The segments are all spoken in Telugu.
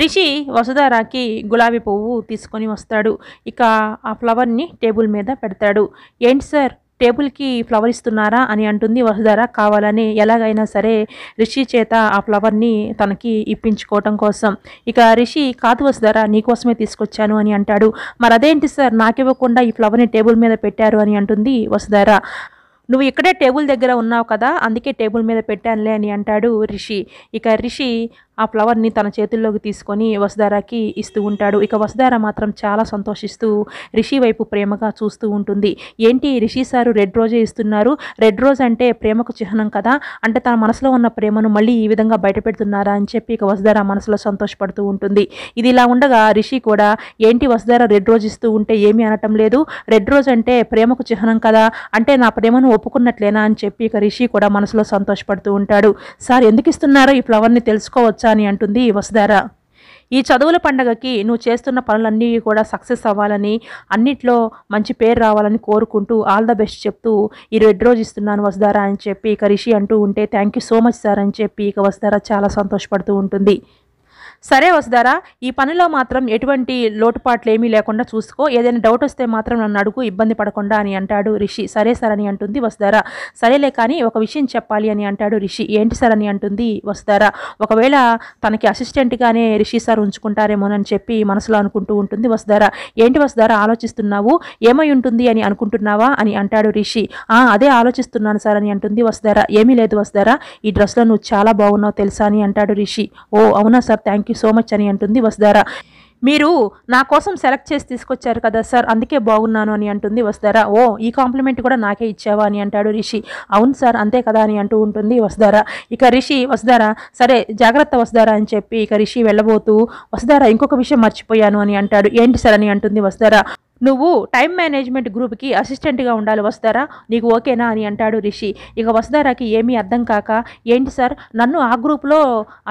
రిషి వసుధారాకి గులాబీ పువ్వు తీసుకొని వస్తాడు ఇక ఆ ఫ్లవర్ని టేబుల్ మీద పెడతాడు ఏంటి సార్ టేబుల్కి ఫ్లవర్ ఇస్తున్నారా అని అంటుంది వసుధార కావాలని ఎలాగైనా సరే రిషి చేత ఆ ఫ్లవర్ని తనకి ఇప్పించుకోవటం కోసం ఇక రిషి కాదు వసుధార నీకోసమే తీసుకొచ్చాను అని అంటాడు మరి అదేంటి సార్ నాకివ్వకుండా ఈ ఫ్లవర్ని టేబుల్ మీద పెట్టారు అని అంటుంది వసుధార నువ్వు ఇక్కడే టేబుల్ దగ్గర ఉన్నావు కదా అందుకే టేబుల్ మీద పెట్టానులే అని అంటాడు రిషి ఇక రిషి ఆ ఫ్లవర్ని తన చేతుల్లోకి తీసుకొని వసుధారాకి ఇస్తూ ఉంటాడు ఇక వసుధార మాత్రం చాలా సంతోషిస్తూ రిషి వైపు ప్రేమగా చూస్తూ ఉంటుంది ఏంటి రిషి సారు రెడ్ రోజే ఇస్తున్నారు రెడ్ రోజ్ అంటే ప్రేమకు చిహ్నం కదా అంటే తన మనసులో ఉన్న ప్రేమను మళ్ళీ ఈ విధంగా బయటపెడుతున్నారా అని చెప్పి ఇక వసుధార మనసులో సంతోషపడుతూ ఉంటుంది ఇది ఇలా ఉండగా రిషి కూడా ఏంటి వసుధార రెడ్ రోజ్ ఇస్తూ ఉంటే ఏమీ అనటం లేదు రెడ్ రోజ్ అంటే ప్రేమకు చిహ్నం కదా అంటే నా ప్రేమను ఒప్పుకున్నట్లేనా అని చెప్పి ఇక రిషి కూడా మనసులో సంతోషపడుతూ ఉంటాడు సార్ ఎందుకు ఇస్తున్నారో ఈ ఫ్లవర్ని తెలుసుకోవచ్చు చదవచ్చా అని అంటుంది వసుధార ఈ చదువుల పండగకి నువ్వు చేస్తున్న పనులన్నీ కూడా సక్సెస్ అవ్వాలని అన్నిట్లో మంచి పేరు రావాలని కోరుకుంటూ ఆల్ ద బెస్ట్ చెప్తూ ఈ రెడ్ రోజు ఇస్తున్నాను వసుధారా అని చెప్పి ఇక రిషి అంటూ ఉంటే thank you so much sir అని చెప్పి ఇక వసుధారా చాలా సంతోషపడుతూ ఉంటుంది సరే వసుదారా ఈ పనిలో మాత్రం ఎటువంటి లోటుపాట్లు ఏమీ లేకుండా చూసుకో ఏదైనా డౌట్ వస్తే మాత్రం నన్ను అడుగు ఇబ్బంది పడకుండా అని అంటాడు రిషి సరే సార్ అని అంటుంది వసుదారా సరేలే కానీ ఒక విషయం చెప్పాలి అని అంటాడు రిషి ఏంటి సార్ అని అంటుంది వసుదారా ఒకవేళ తనకి అసిస్టెంట్గానే రిషి సార్ ఉంచుకుంటారేమోనని చెప్పి మనసులో అనుకుంటూ ఉంటుంది వసుదారా ఏంటి వసుదారా ఆలోచిస్తున్నావు ఏమై ఉంటుంది అని అనుకుంటున్నావా అని అంటాడు రిషి ఆ అదే ఆలోచిస్తున్నాను సార్ అని అంటుంది వసుదారా ఏమీ లేదు వసుదారా ఈ డ్రెస్లో నువ్వు చాలా బాగున్నావు తెలుసా అని అంటాడు రిషి ఓ అవునా sir thank you you so much అని అంటుంది వసుధార మీరు నా కోసం సెలెక్ట్ చేసి తీసుకొచ్చారు కదా సార్ అందుకే బాగున్నాను అని అంటుంది వసుధారా ఓ ఈ కాంప్లిమెంట్ కూడా నాకే ఇచ్చావా అని అంటాడు రిషి అవును సార్ అంతే కదా అని అంటూ ఉంటుంది వసుధారా ఇక రిషి వసుధారా సరే జాగ్రత్త వసుధారా అని చెప్పి ఇక రిషి వెళ్ళబోతూ వసుధారా ఇంకొక విషయం మర్చిపోయాను అని అంటాడు ఏంటి సార్ అని అంటుంది వసుధారా నువ్వు టైం మేనేజ్మెంట్ గ్రూప్కి అసిస్టెంట్గా ఉండాలి వస్తారా నీకు ఓకేనా అని అంటాడు రిషి ఇక వస్తారాకి ఏమీ అర్థం కాక ఏంటి సార్ నన్ను ఆ గ్రూప్లో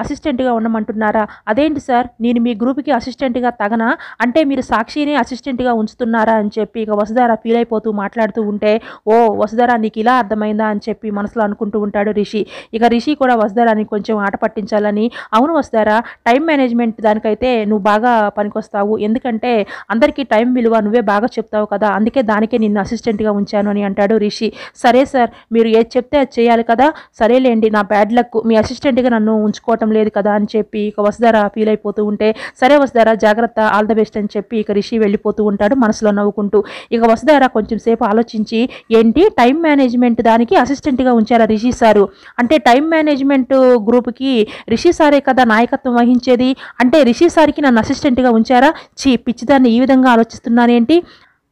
అసిస్టెంట్గా ఉండమంటున్నారా అదేంటి సార్ నేను మీ గ్రూప్కి అసిస్టెంట్గా తగనా అంటే మీరు సాక్షిని అసిస్టెంట్గా ఉంచుతున్నారా అని చెప్పి ఇక వసుధారా ఫీల్ అయిపోతూ మాట్లాడుతూ ఉంటే ఓ వసుధారా నీకు ఇలా అర్థమైందా అని చెప్పి మనసులో అనుకుంటూ ఉంటాడు రిషి ఇక రిషి కూడా వసుధారాని కొంచెం ఆట పట్టించాలని అవును వసుధారా టైం మేనేజ్మెంట్ దానికైతే నువ్వు బాగా పనికొస్తావు ఎందుకంటే అందరికీ టైం విలువ నువ్వే నువ్వే బాగా చెప్తావు కదా అందుకే దానికే నిన్ను అసిస్టెంట్గా ఉంచాను అని అంటాడు రిషి సరే సార్ మీరు ఏది చెప్తే అది చేయాలి కదా సరేలేండి నా బ్యాడ్ లక్ మీ అసిస్టెంట్గా నన్ను ఉంచుకోవటం లేదు కదా అని చెప్పి ఇక వసుధార ఫీల్ అయిపోతూ ఉంటే సరే వసుధార జాగ్రత్త ఆల్ ద బెస్ట్ అని చెప్పి ఇక రిషి వెళ్ళిపోతూ ఉంటాడు మనసులో నవ్వుకుంటూ ఇక వసుధార కొంచెం సేపు ఆలోచించి ఏంటి టైం మేనేజ్మెంట్ దానికి అసిస్టెంట్గా ఉంచారా రిషి సారు అంటే టైం మేనేజ్మెంట్ గ్రూప్కి రిషి సారే కదా నాయకత్వం వహించేది అంటే రిషి సార్కి నన్ను అసిస్టెంట్గా ఉంచారా చీ పిచ్చిదాన్ని ఈ విధంగా ఆలోచిస్తున్నానేంటి jadi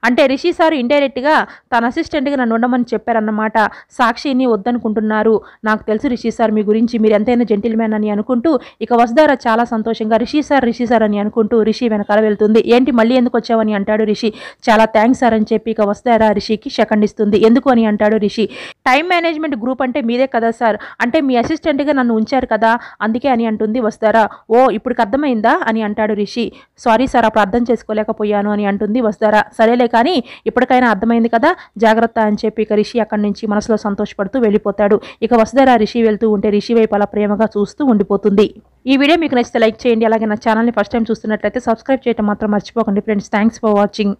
అంటే రిషి సారు ఇండైరెక్ట్గా తన అసిస్టెంట్గా నన్ను ఉండమని చెప్పారన్నమాట సాక్షిని వద్దనుకుంటున్నారు నాకు తెలుసు రిషి సార్ మీ గురించి మీరు ఎంతైనా మ్యాన్ అని అనుకుంటూ ఇక వస్తారా చాలా సంతోషంగా రిషి సార్ రిషి సార్ అని అనుకుంటూ రిషి వెనకాల వెళ్తుంది ఏంటి మళ్ళీ ఎందుకు వచ్చావని అంటాడు రిషి చాలా థ్యాంక్స్ సార్ అని చెప్పి ఇక వస్తారా రిషికి శకండిస్తుంది ఇస్తుంది ఎందుకు అని అంటాడు రిషి టైం మేనేజ్మెంట్ గ్రూప్ అంటే మీదే కదా సార్ అంటే మీ అసిస్టెంట్గా నన్ను ఉంచారు కదా అందుకే అని అంటుంది వస్తారా ఓ ఇప్పుడుకి అర్థమైందా అని అంటాడు రిషి సారీ సార్ అప్పుడు అర్థం చేసుకోలేకపోయాను అని అంటుంది వస్తారా సరే కానీ ఇప్పటికైనా అర్థమైంది కదా జాగ్రత్త అని చెప్పి ఇక రిషి అక్కడి నుంచి మనసులో సంతోషపడుతూ వెళ్ళిపోతాడు ఇక వసుధర రిషి వెళ్తూ ఉంటే రిషి వైపు అలా ప్రేమగా చూస్తూ ఉండిపోతుంది ఈ వీడియో మీకు నచ్చితే లైక్ చేయండి అలాగే నా ఛానల్ని ఫస్ట్ టైం చూస్తున్నట్లయితే సబ్స్క్రైబ్ చేయడం మాత్రం మర్చిపోకండి ఫ్రెండ్స్ థ్యాంక్స్ ఫర్ వాచింగ్